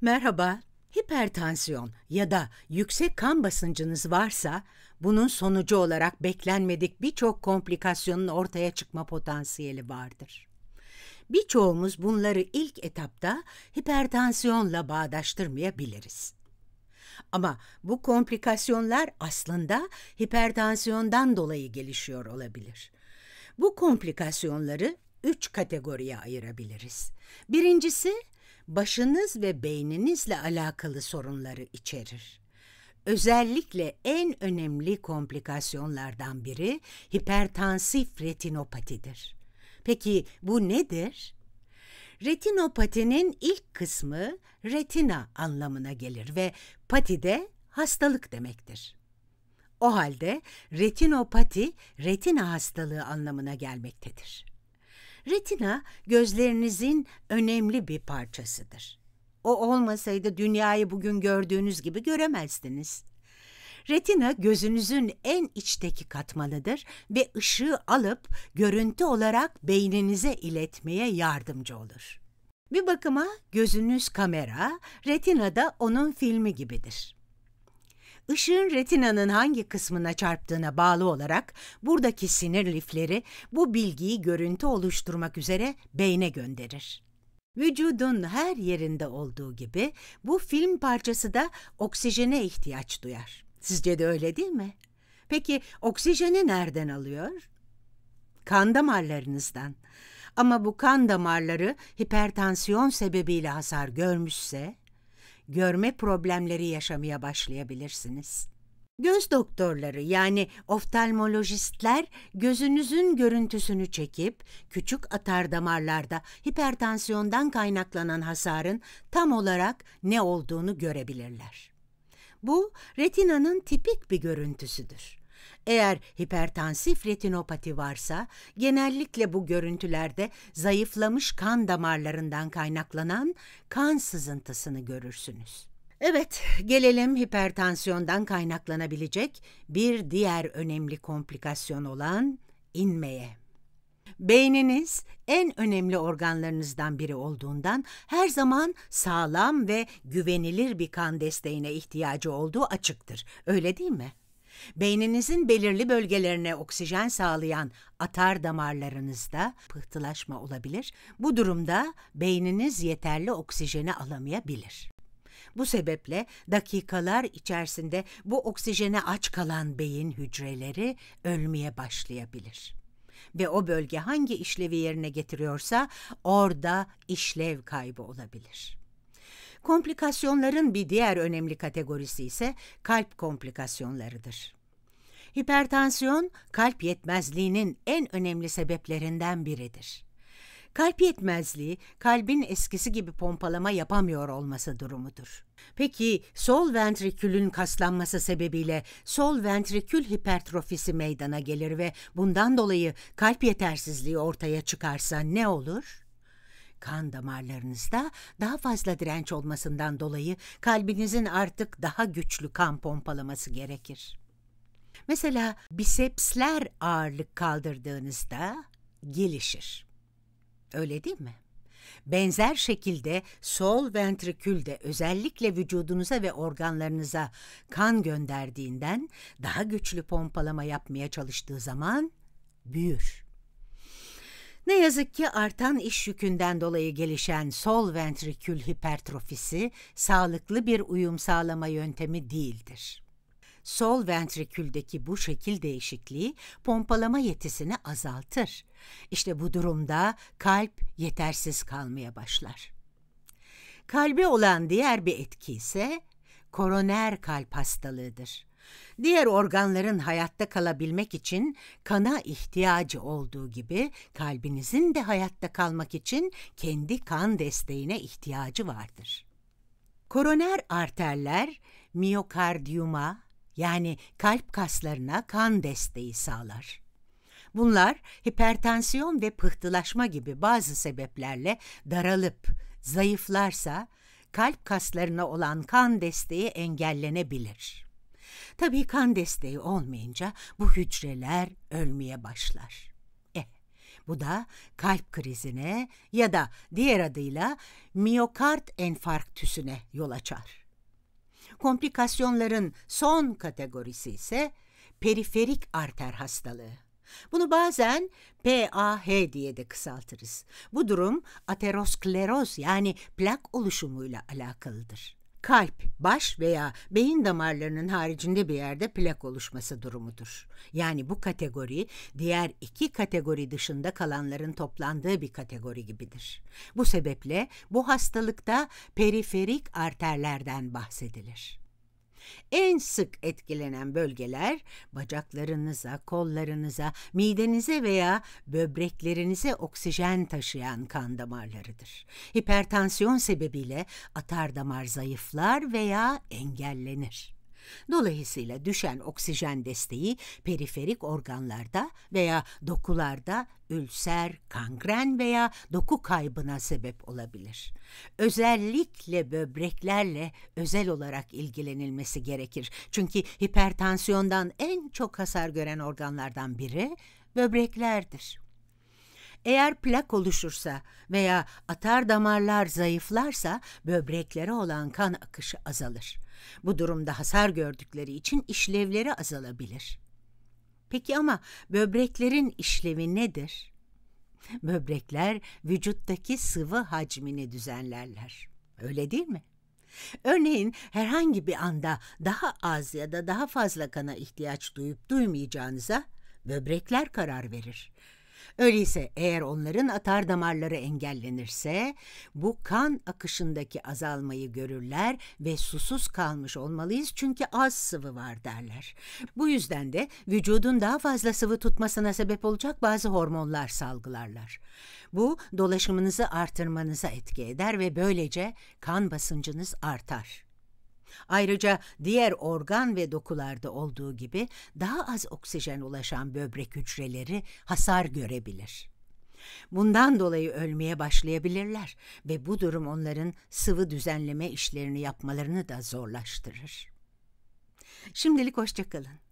Merhaba, hipertansiyon ya da yüksek kan basıncınız varsa bunun sonucu olarak beklenmedik birçok komplikasyonun ortaya çıkma potansiyeli vardır. Birçoğumuz bunları ilk etapta hipertansiyonla bağdaştırmayabiliriz. Ama bu komplikasyonlar aslında hipertansiyondan dolayı gelişiyor olabilir. Bu komplikasyonları üç kategoriye ayırabiliriz. Birincisi başınız ve beyninizle alakalı sorunları içerir. Özellikle en önemli komplikasyonlardan biri hipertansif retinopatidir. Peki bu nedir? Retinopatinin ilk kısmı retina anlamına gelir ve pati de hastalık demektir. O halde retinopati retina hastalığı anlamına gelmektedir. Retina gözlerinizin önemli bir parçasıdır. O olmasaydı dünyayı bugün gördüğünüz gibi göremezdiniz. Retina gözünüzün en içteki katmanıdır ve ışığı alıp görüntü olarak beyninize iletmeye yardımcı olur. Bir bakıma gözünüz kamera, retina da onun filmi gibidir ışığın retinanın hangi kısmına çarptığına bağlı olarak buradaki sinir lifleri bu bilgiyi görüntü oluşturmak üzere beyne gönderir. Vücudun her yerinde olduğu gibi bu film parçası da oksijene ihtiyaç duyar. Sizce de öyle değil mi? Peki oksijeni nereden alıyor? Kan damarlarınızdan. Ama bu kan damarları hipertansiyon sebebiyle hasar görmüşse görme problemleri yaşamaya başlayabilirsiniz. Göz doktorları yani oftalmolojistler gözünüzün görüntüsünü çekip küçük atar damarlarda hipertansiyondan kaynaklanan hasarın tam olarak ne olduğunu görebilirler. Bu retinanın tipik bir görüntüsüdür. Eğer hipertansif retinopati varsa genellikle bu görüntülerde zayıflamış kan damarlarından kaynaklanan kan sızıntısını görürsünüz. Evet, gelelim hipertansiyondan kaynaklanabilecek bir diğer önemli komplikasyon olan inmeye. Beyniniz en önemli organlarınızdan biri olduğundan her zaman sağlam ve güvenilir bir kan desteğine ihtiyacı olduğu açıktır. Öyle değil mi? Beyninizin belirli bölgelerine oksijen sağlayan atar damarlarınızda pıhtılaşma olabilir. Bu durumda beyniniz yeterli oksijeni alamayabilir. Bu sebeple dakikalar içerisinde bu oksijene aç kalan beyin hücreleri ölmeye başlayabilir. Ve o bölge hangi işlevi yerine getiriyorsa orada işlev kaybı olabilir. Komplikasyonların bir diğer önemli kategorisi ise kalp komplikasyonlarıdır. Hipertansiyon, kalp yetmezliğinin en önemli sebeplerinden biridir. Kalp yetmezliği, kalbin eskisi gibi pompalama yapamıyor olması durumudur. Peki sol ventrikülün kaslanması sebebiyle sol ventrikül hipertrofisi meydana gelir ve bundan dolayı kalp yetersizliği ortaya çıkarsa ne olur? kan damarlarınızda daha fazla direnç olmasından dolayı kalbinizin artık daha güçlü kan pompalaması gerekir. Mesela bisepsler ağırlık kaldırdığınızda gelişir. Öyle değil mi? Benzer şekilde sol ventrikül de özellikle vücudunuza ve organlarınıza kan gönderdiğinden daha güçlü pompalama yapmaya çalıştığı zaman büyür yazık ki artan iş yükünden dolayı gelişen sol ventrikül hipertrofisi sağlıklı bir uyum sağlama yöntemi değildir. Sol ventriküldeki bu şekil değişikliği pompalama yetisini azaltır. İşte bu durumda kalp yetersiz kalmaya başlar. Kalbi olan diğer bir etki ise koroner kalp hastalığıdır. Diğer organların hayatta kalabilmek için kana ihtiyacı olduğu gibi kalbinizin de hayatta kalmak için kendi kan desteğine ihtiyacı vardır. Koroner arterler miyokardiyuma yani kalp kaslarına kan desteği sağlar. Bunlar hipertansiyon ve pıhtılaşma gibi bazı sebeplerle daralıp zayıflarsa kalp kaslarına olan kan desteği engellenebilir. Tabii kan desteği olmayınca bu hücreler ölmeye başlar. Eh, bu da kalp krizine ya da diğer adıyla miyokard enfarktüsüne yol açar. Komplikasyonların son kategorisi ise periferik arter hastalığı. Bunu bazen PAH diye de kısaltırız. Bu durum ateroskleroz yani plak oluşumuyla alakalıdır kalp, baş veya beyin damarlarının haricinde bir yerde plak oluşması durumudur. Yani bu kategori diğer iki kategori dışında kalanların toplandığı bir kategori gibidir. Bu sebeple bu hastalıkta periferik arterlerden bahsedilir. En sık etkilenen bölgeler bacaklarınıza, kollarınıza, midenize veya böbreklerinize oksijen taşıyan kan damarlarıdır. Hipertansiyon sebebiyle atar damar zayıflar veya engellenir. Dolayısıyla düşen oksijen desteği periferik organlarda veya dokularda ülser, kangren veya doku kaybına sebep olabilir. Özellikle böbreklerle özel olarak ilgilenilmesi gerekir. Çünkü hipertansiyondan en çok hasar gören organlardan biri böbreklerdir. Eğer plak oluşursa veya atar damarlar zayıflarsa böbreklere olan kan akışı azalır. Bu durumda hasar gördükleri için işlevleri azalabilir. Peki ama böbreklerin işlevi nedir? Böbrekler vücuttaki sıvı hacmini düzenlerler. Öyle değil mi? Örneğin herhangi bir anda daha az ya da daha fazla kana ihtiyaç duyup duymayacağınıza böbrekler karar verir Öyleyse eğer onların atar damarları engellenirse bu kan akışındaki azalmayı görürler ve susuz kalmış olmalıyız çünkü az sıvı var derler. Bu yüzden de vücudun daha fazla sıvı tutmasına sebep olacak bazı hormonlar salgılarlar. Bu dolaşımınızı artırmanıza etki eder ve böylece kan basıncınız artar. Ayrıca diğer organ ve dokularda olduğu gibi daha az oksijen ulaşan böbrek hücreleri hasar görebilir. Bundan dolayı ölmeye başlayabilirler ve bu durum onların sıvı düzenleme işlerini yapmalarını da zorlaştırır. Şimdilik hoşçakalın.